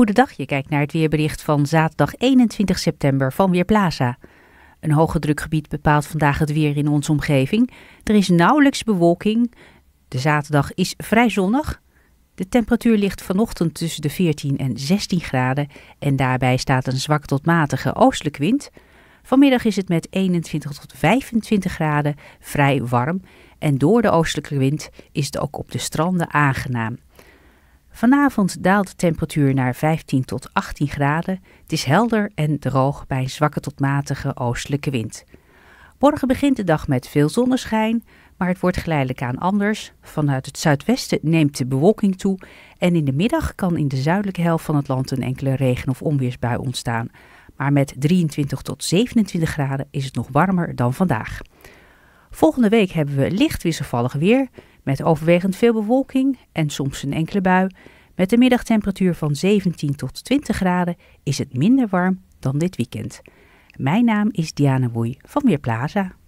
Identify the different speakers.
Speaker 1: Goedendag, je kijkt naar het weerbericht van zaterdag 21 september van Weerplaza. Een hoge drukgebied bepaalt vandaag het weer in onze omgeving. Er is nauwelijks bewolking. De zaterdag is vrij zonnig. De temperatuur ligt vanochtend tussen de 14 en 16 graden en daarbij staat een zwak tot matige oostelijke wind. Vanmiddag is het met 21 tot 25 graden vrij warm en door de oostelijke wind is het ook op de stranden aangenaam. Vanavond daalt de temperatuur naar 15 tot 18 graden. Het is helder en droog bij een zwakke tot matige oostelijke wind. Morgen begint de dag met veel zonneschijn, maar het wordt geleidelijk aan anders. Vanuit het zuidwesten neemt de bewolking toe en in de middag kan in de zuidelijke helft van het land een enkele regen- of onweersbui ontstaan. Maar met 23 tot 27 graden is het nog warmer dan vandaag. Volgende week hebben we licht wisselvallig weer. Met overwegend veel bewolking en soms een enkele bui. Met een middagtemperatuur van 17 tot 20 graden is het minder warm dan dit weekend. Mijn naam is Diana Woei van Weerplaza.